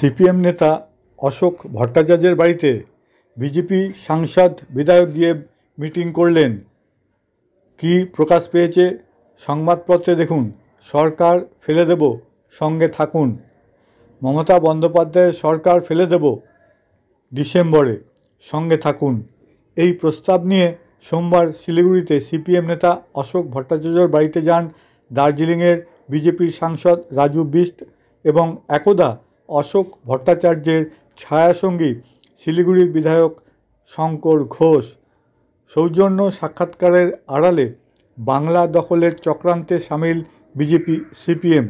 CPM নেতা অশোক ভট্টাচার্যের বাড়িতে বিজেপি সাংসদ বিধায়ক গিয়ে মিটিং করলেন কি প্রকাশ পেয়েছে সংবাদপত্রে দেখুন সরকার ফেলে দেব সঙ্গে থাকুন মমতা বন্দ্যোপাধ্যায়ের সরকার ফেলে দেব ডিসেম্বরে সঙ্গে থাকুন এই প্রস্তাব নিয়ে সোমবার শিলিগুড়িতে সিপিএম নেতা অশোক ভট্টাচার্যর বাড়িতে যান দার্জিলিংয়ের বিজেপির সাংসদ রাজু বিস্ট এবং একদা অশোক ভট্টাচার্যের ছায়াসঙ্গী শিলিগুড়ির বিধায়ক শঙ্কর ঘোষ সৌজন্য সাক্ষাৎকারের আড়ালে বাংলা দখলের চক্রান্তে সামিল বিজেপি সিপিএম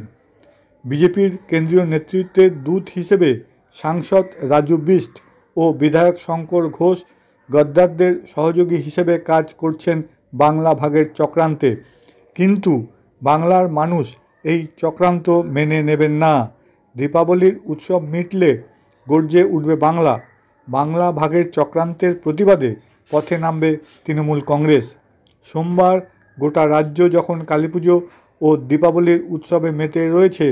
বিজেপির কেন্দ্রীয় নেতৃত্বের দূত হিসেবে সাংসদ রাজু বিষ্ট ও বিধায়ক শঙ্কর ঘোষ গদ্দারদের সহযোগী হিসেবে কাজ করছেন বাংলা ভাগের চক্রান্তে কিন্তু বাংলার মানুষ এই চক্রান্ত মেনে নেবেন না দীপাবলির উৎসব মিটলে গর্জে উঠবে বাংলা বাংলা ভাগের চক্রান্তের প্রতিবাদে পথে নামবে তৃণমূল কংগ্রেস সোমবার গোটা রাজ্য যখন কালীপুজো ও দীপাবলির উৎসবে মেতে রয়েছে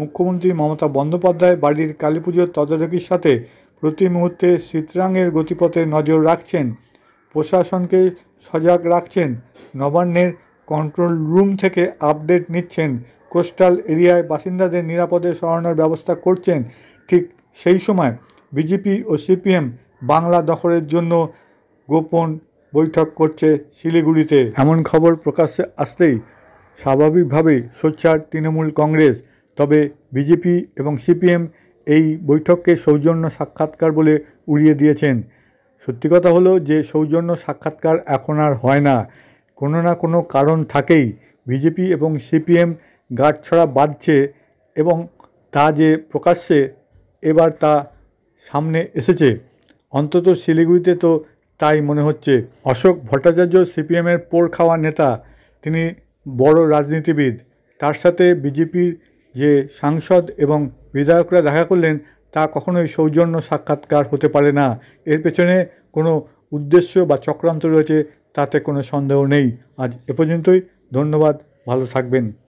মুখ্যমন্ত্রী মমতা বন্দ্যোপাধ্যায় বাড়ির কালীপুজোর তদারকির সাথে প্রতি মুহূর্তে শীতরাঙের গতিপথে নজর রাখছেন প্রশাসনকে সজাগ রাখছেন নবান্নের কন্ট্রোল রুম থেকে আপডেট নিচ্ছেন কোস্টাল এরিয়ায় বাসিন্দাদের নিরাপদে সরানোর ব্যবস্থা করছেন ঠিক সেই সময় বিজেপি ও সিপিএম বাংলা দখলের জন্য গোপন বৈঠক করছে শিলিগুড়িতে এমন খবর প্রকাশ্যে আসতেই স্বাভাবিকভাবেই সোচ্চার তৃণমূল কংগ্রেস তবে বিজেপি এবং সিপিএম এই বৈঠককে সৌজন্য সাক্ষাৎকার বলে উড়িয়ে দিয়েছেন সত্যি কথা হলো যে সৌজন্য সাক্ষাৎকার এখন আর হয় না কোনো না কোনো কারণ থাকেই বিজেপি এবং সিপিএম ছড়া বাঁধছে এবং তা যে প্রকাশ্যে এবার তা সামনে এসেছে অন্তত শিলিগুড়িতে তো তাই মনে হচ্ছে অশোক ভট্টাচার্য সিপিএমের পোড় খাওয়া নেতা তিনি বড় রাজনীতিবিদ তার সাথে বিজেপির যে সাংসদ এবং বিধায়করা দেখা করলেন তা কখনোই সৌজন্য সাক্ষাৎকার হতে পারে না এর পেছনে কোনো উদ্দেশ্য বা চক্রান্ত রয়েছে তাতে কোনো সন্দেহ নেই আজ এ পর্যন্তই ধন্যবাদ ভালো থাকবেন